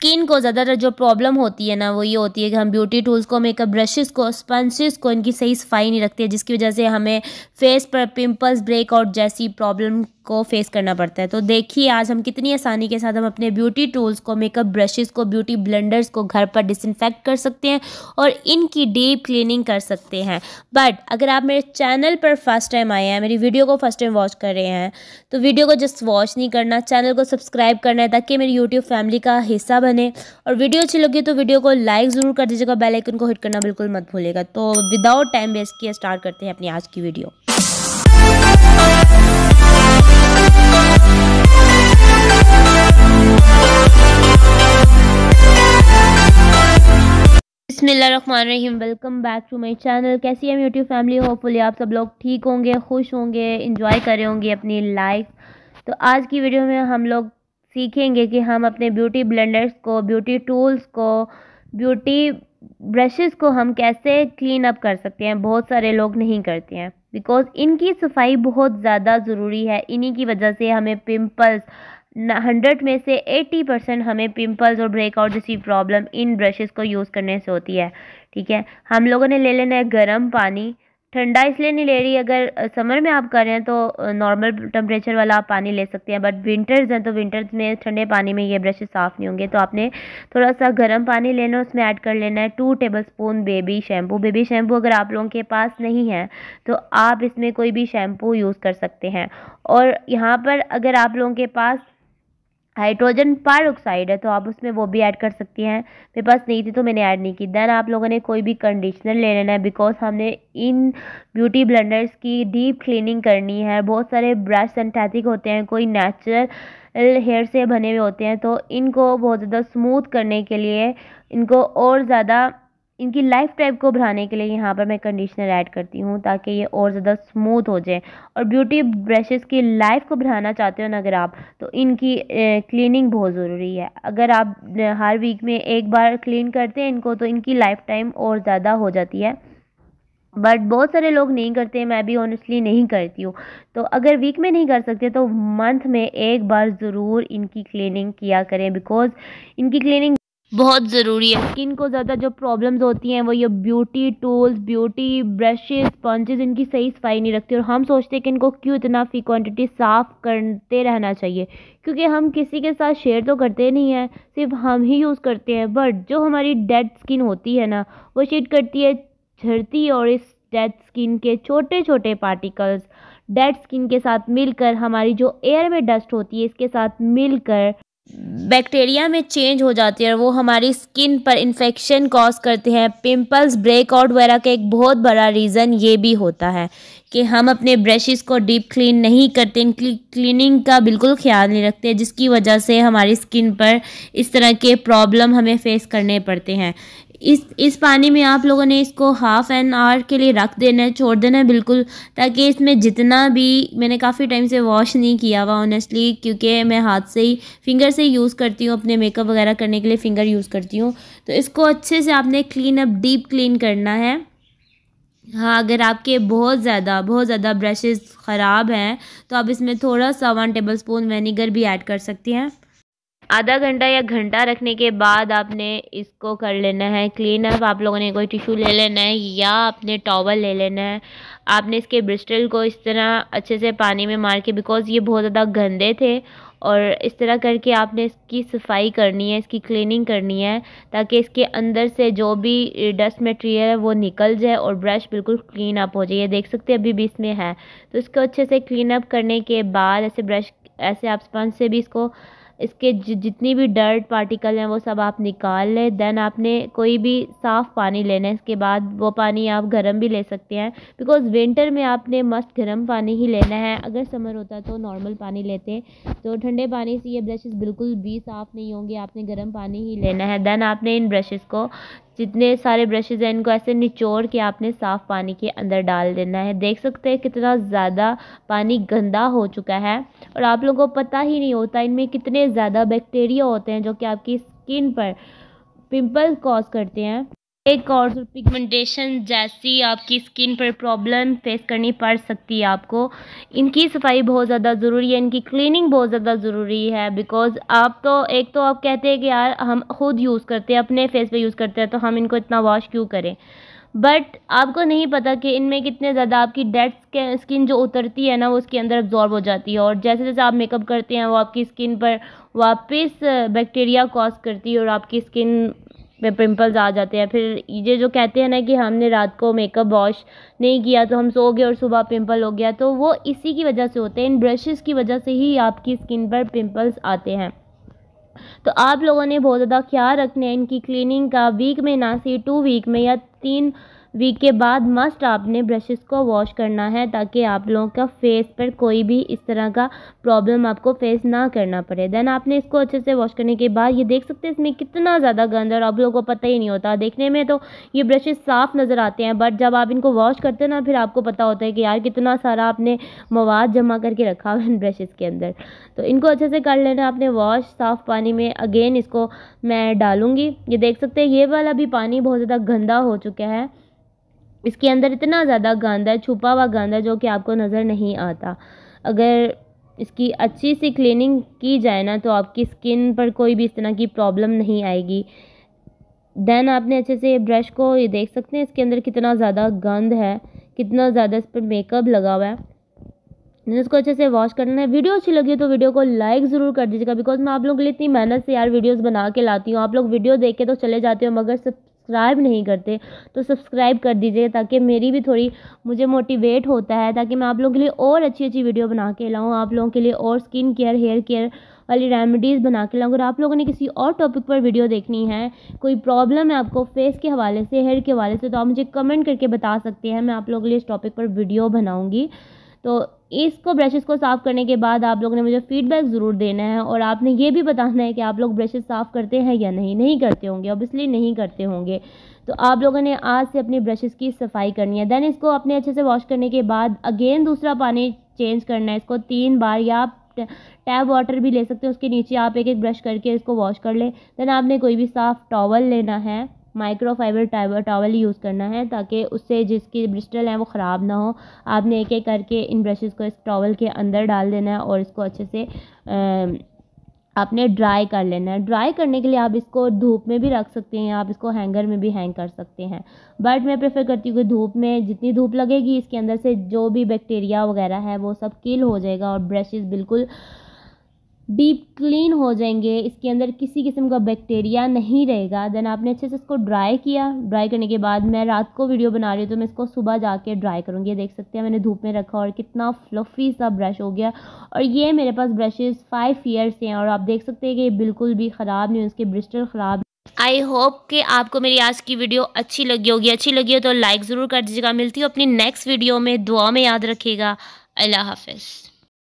skin को ज़्यादातर तो जो प्रॉब्लम होती है ना वो ये होती है कि हम ब्यूटी टूल्स को मेकअप ब्रशेस को स्पंसिस को इनकी सही सफाई नहीं रखती है जिसकी वजह से हमें फेस पर पिंपल्स ब्रेकआउट जैसी प्रॉब्लम को फेस करना पड़ता है तो देखिए आज हम कितनी आसानी के साथ हम अपने ब्यूटी टूल्स को मेकअप ब्रशेस को ब्यूटी ब्लेंडर्स को घर पर डिसइनफेक्ट कर सकते हैं और इनकी डीप क्लीनिंग कर सकते हैं बट अगर आप मेरे चैनल पर फर्स्ट टाइम आए हैं मेरी वीडियो को फर्स्ट टाइम वॉच कर रहे हैं तो वीडियो को जस्ट वॉच नहीं करना चैनल को सब्सक्राइब करना है ताकि मेरी यूट्यूब फैमिली का हिस्सा बने और वीडियो अच्छी लगी तो वीडियो को लाइक ज़रूर कर दीजिएगा बेल आइकन को हिट करना बिल्कुल मत भूलेगा तो विदाउट टाइम वेस्ट किए स्टार्ट करते हैं अपनी आज की वीडियो बसमीम welcome back to my channel कैसी है यूट्यूब फैमिली होपफुली आप सब लोग ठीक होंगे खुश होंगे इंजॉय कर होंगे अपनी लाइफ तो आज की वीडियो में हम लोग सीखेंगे कि हम अपने ब्यूटी ब्लेंडर्स को ब्यूटी टूल्स को ब्यूटी ब्रशेस को हम कैसे क्लीन अप कर सकते हैं बहुत सारे लोग नहीं करते हैं बिकॉज इनकी सफाई बहुत ज़्यादा ज़रूरी है इन्हीं की वजह से हमें पिंपल्स हंड्रेड में से एट्टी परसेंट हमें पिंपल्स और ब्रेकआउट जैसी प्रॉब्लम इन ब्रशेस को यूज़ करने से होती है ठीक है हम लोगों ने ले लेना है गर्म पानी ठंडा इसलिए नहीं ले रही अगर समर में आप कर रहे हैं तो नॉर्मल टेम्परेचर वाला आप पानी ले सकते हैं बट विंटर्स हैं तो विंटर्स में ठंडे पानी में ये ब्रशेस साफ़ नहीं होंगे तो आपने थोड़ा सा गर्म पानी लेना उसमें ऐड कर लेना है two tablespoon baby shampoo baby shampoo अगर आप लोगों के पास नहीं है तो आप इसमें कोई भी शैम्पू यूज़ कर सकते हैं और यहाँ पर अगर आप लोगों के पास हाइड्रोजन पारोक्साइड है तो आप उसमें वो भी ऐड कर सकती हैं मेरे पास नहीं थी तो मैंने ऐड नहीं की देन आप लोगों ने कोई भी कंडीशनर ले लेना है बिकॉज हमने इन ब्यूटी ब्लेंडर्स की डीप क्लीनिंग करनी है बहुत सारे ब्रश सेंथेटिक होते हैं कोई नेचुरल हेयर से बने हुए होते हैं तो इनको बहुत ज़्यादा स्मूथ करने के लिए इनको और ज़्यादा इनकी लाइफ टाइप को बढ़ाने के लिए यहाँ पर मैं कंडीशनर ऐड करती हूँ ताकि ये और ज़्यादा स्मूथ हो जाए और ब्यूटी ब्रशेस की लाइफ को बढ़ाना चाहते हो ना अगर आप तो इनकी क्लीनिंग बहुत ज़रूरी है अगर आप हर वीक में एक बार क्लीन करते हैं इनको तो इनकी लाइफ टाइम और ज़्यादा हो जाती है बट बहुत सारे लोग नहीं करते मैं भी ऑनेस्टली नहीं करती हूँ तो अगर वीक में नहीं कर सकते तो मंथ में एक बार ज़रूर इनकी क्लीनिंग किया करें बिकॉज़ इनकी क्लीनिंग बहुत ज़रूरी है स्किन को ज़्यादा जो प्रॉब्लम्स होती हैं वो ये beauty tools beauty brushes sponges इनकी सही सफाई नहीं रखती और हम सोचते हैं कि इनको क्यों इतना फी क्वांटिटी साफ़ करते रहना चाहिए क्योंकि हम किसी के साथ शेयर तो करते नहीं हैं सिर्फ हम ही यूज़ करते हैं बट जो हमारी डेड स्किन होती है ना वो शेड करती है झड़ती और इस डेड स्किन के छोटे छोटे पार्टिकल्स डेड स्किन के साथ मिलकर हमारी जो एयर में डस्ट होती है इसके साथ मिलकर बैक्टीरिया में चेंज हो जाती है वो हमारी स्किन पर इन्फेक्शन कॉज करते हैं पिंपल्स ब्रेकआउट वगैरह का एक बहुत बड़ा रीज़न ये भी होता है कि हम अपने ब्रशेस को डीप क्लीन नहीं करते इनकी क्लीनिंग का बिल्कुल ख्याल नहीं रखते जिसकी वजह से हमारी स्किन पर इस तरह के प्रॉब्लम हमें फेस करने पड़ते हैं इस इस पानी में आप लोगों ने इसको हाफ़ एन आवर के लिए रख देना है छोड़ देना है बिल्कुल ताकि इसमें जितना भी मैंने काफ़ी टाइम से वॉश नहीं किया हुआ ऑनेस्टली क्योंकि मैं हाथ से ही फिंगर से यूज़ करती हूँ अपने मेकअप वगैरह करने के लिए फ़िंगर यूज़ करती हूँ तो इसको अच्छे से आपने क्लीन अप डीप क्लीन करना है हाँ अगर आपके बहुत ज़्यादा बहुत ज़्यादा ब्रशेज़ ख़राब हैं तो आप इसमें थोड़ा सा वन टेबल स्पून वेनीगर भी ऐड कर सकती हैं आधा घंटा या घंटा रखने के बाद आपने इसको कर लेना है क्लीन अप आप लोगों ने कोई टिशू ले लेना है या आपने टॉवल ले लेना है आपने इसके ब्रिस्टल को इस तरह अच्छे से पानी में मार के बिकॉज़ ये बहुत ज़्यादा गंदे थे और इस तरह करके आपने इसकी सफाई करनी है इसकी क्लीनिंग करनी है ताकि इसके अंदर से जो भी डस्ट मटेरियल है वो निकल जाए और ब्रश बिल्कुल क्लीन अप हो जाए ये देख सकते हैं अभी भी इसमें है तो इसको अच्छे से क्लीन अप करने के बाद ऐसे ब्रश ऐसे आप स्पंज से भी इसको इसके जितनी भी डर्ट पार्टिकल हैं वो सब आप निकाल लें देन आपने कोई भी साफ़ पानी लेना है इसके बाद वो पानी आप गर्म भी ले सकते हैं बिकॉज़ विंटर में आपने मस्त गर्म पानी ही लेना है अगर समर होता तो नॉर्मल पानी लेते तो ठंडे पानी से ये ब्रशेज़ बिल्कुल भी साफ़ नहीं होंगे आपने गर्म पानी ही लेना है देन आपने इन ब्रशेज़ को जितने सारे ब्रशेज़ हैं इनको ऐसे निचोड़ के आपने साफ़ पानी के अंदर डाल देना है देख सकते हैं कितना ज़्यादा पानी गंदा हो चुका है और आप लोगों को पता ही नहीं होता इनमें कितने ज़्यादा बैक्टीरिया होते हैं जो कि आपकी स्किन पर पिंपल कॉज करते हैं एक और पिगमेंटेशन जैसी आपकी स्किन पर प्रॉब्लम फेस करनी पड़ सकती है आपको इनकी सफाई बहुत ज़्यादा ज़रूरी है इनकी क्लीनिंग बहुत ज़्यादा ज़रूरी है बिकॉज़ आप तो एक तो आप कहते हैं कि यार हम खुद यूज़ करते हैं अपने फेस पे यूज़ करते हैं तो हम इनको इतना वॉश क्यों करें बट आपको नहीं पता कि इनमें कितने ज़्यादा आपकी डेड स्किन जो उतरती है ना वो उसके अंदर एब्जॉर्ब हो जाती है और जैसे जैसे आप मेकअप करते हैं वो आपकी स्किन पर वापस बैक्टीरिया कॉज करती है और आपकी स्किन में पिंपल्स आ जाते हैं फिर ये जो कहते हैं ना कि हमने रात को मेकअप वॉश नहीं किया तो हम सो गए और सुबह पिंपल हो गया तो वो इसी की वजह से होते हैं इन ब्रशेज़ की वजह से ही आपकी स्किन पर पिंपल्स आते हैं तो आप लोगों ने बहुत ज़्यादा ख्याल रखना है इनकी क्लीनिंग का वीक में ना से टू वीक में या तीन वीक के बाद मस्ट आपने ब्रशेस को वॉश करना है ताकि आप लोगों का फेस पर कोई भी इस तरह का प्रॉब्लम आपको फेस ना करना पड़े देन आपने इसको अच्छे से वॉश करने के बाद ये देख सकते हैं इसमें कितना ज़्यादा गंद और आप लोगों को पता ही नहीं होता देखने में तो ये ब्रशेस साफ़ नज़र आते हैं बट जब आप इनको वॉश करते हैं ना फिर आपको पता होता है कि यार कितना सारा आपने मवाद जमा करके रखा हुआ है इन ब्रशेज़ के अंदर तो इनको अच्छे से कर लेना आपने वॉश साफ़ पानी में अगेन इसको मैं डालूँगी ये देख सकते हैं ये वाला भी पानी बहुत ज़्यादा गंदा हो चुका है इसके अंदर इतना ज़्यादा गंद है छुपा हुआ गंद है जो कि आपको नज़र नहीं आता अगर इसकी अच्छी सी क्लीनिंग की जाए ना तो आपकी स्किन पर कोई भी इस तरह की प्रॉब्लम नहीं आएगी देन आपने अच्छे से ब्रश को ये देख सकते हैं इसके अंदर कितना ज़्यादा गंद है कितना ज़्यादा इस पर मेकअप लगा हुआ है इसको अच्छे से वॉश करना है वीडियो अच्छी लगी तो वीडियो को लाइक ज़रूर कर दीजिएगा बिकॉज मैं आप लोगों के लिए इतनी मेहनत से यार वीडियोस बना के लाती हूँ आप लोग वीडियो देख के तो चले जाते हो मगर सब सब्सक्राइब नहीं करते तो सब्सक्राइब कर दीजिए ताकि मेरी भी थोड़ी मुझे मोटिवेट होता है ताकि मैं आप लोगों के लिए और अच्छी अच्छी वीडियो बना के लाऊँ आप लोगों के लिए और स्किन केयर हेयर केयर वाली रेमेडीज़ बना के लाऊँ अगर आप लोगों ने किसी और टॉपिक पर वीडियो देखनी है कोई प्रॉब्लम है आपको फेस के हवाले से हेयर के हवाले से तो आप मुझे कमेंट करके बता सकते हैं मैं आप लोगों के लिए इस टॉपिक पर वीडियो बनाऊँगी तो इसको ब्रशेस को साफ़ करने के बाद आप लोगों ने मुझे फ़ीडबैक ज़रूर देना है और आपने ये भी बताना है कि आप लोग ब्रशेस साफ़ करते हैं या नहीं नहीं करते होंगे ऑब्वियसली नहीं करते होंगे तो आप लोगों ने आज से अपनी ब्रशेज़ की सफ़ाई करनी है देन इसको अपने अच्छे से वॉश करने के बाद अगेन दूसरा पानी चेंज करना है इसको तीन बार या आप टैब वाटर भी ले सकते हैं उसके नीचे आप एक एक ब्रश करके इसको वॉश कर लें देन आपने कोई भी साफ़ टॉवल लेना है माइक्रोफाइबर टाव टॉवल यूज़ करना है ताकि उससे जिसकी ब्रिस्टल हैं वो ख़राब ना हो आपने एक एक करके इन ब्रशेज़ को इस टॉवल के अंदर डाल देना है और इसको अच्छे से आपने ड्राई कर लेना है ड्राई करने के लिए आप इसको धूप में भी रख सकते हैं आप इसको हैंगर में भी हैंग कर सकते हैं बट मैं प्रेफर करती हूँ कि धूप में जितनी धूप लगेगी इसके अंदर से जो भी बैक्टीरिया वगैरह है वो सब किल हो जाएगा और ब्रशेज़ बिल्कुल डीप क्लीन हो जाएंगे इसके अंदर किसी किस्म का बैक्टीरिया नहीं रहेगा देन आपने अच्छे से इसको ड्राई किया ड्राई करने के बाद मैं रात को वीडियो बना रही हूँ तो मैं इसको सुबह जाके ड्राई करूँगी देख सकते हैं मैंने धूप में रखा और कितना फ्लफ़ी सा ब्रश हो गया और ये मेरे पास ब्रशेज़ फ़ाइव ईयर्स हैं और आप देख सकते हैं कि ये बिल्कुल भी ख़राब नहीं उसके ब्रिस्टल ख़राब आई होप कि आपको मेरी आज की वीडियो अच्छी लगी होगी अच्छी लगी हो तो लाइक ज़रूर कर दीजिएगा मिलती हूँ अपनी नेक्स्ट वीडियो में दुआ में याद रखिएगा अल्लाह हाफिज़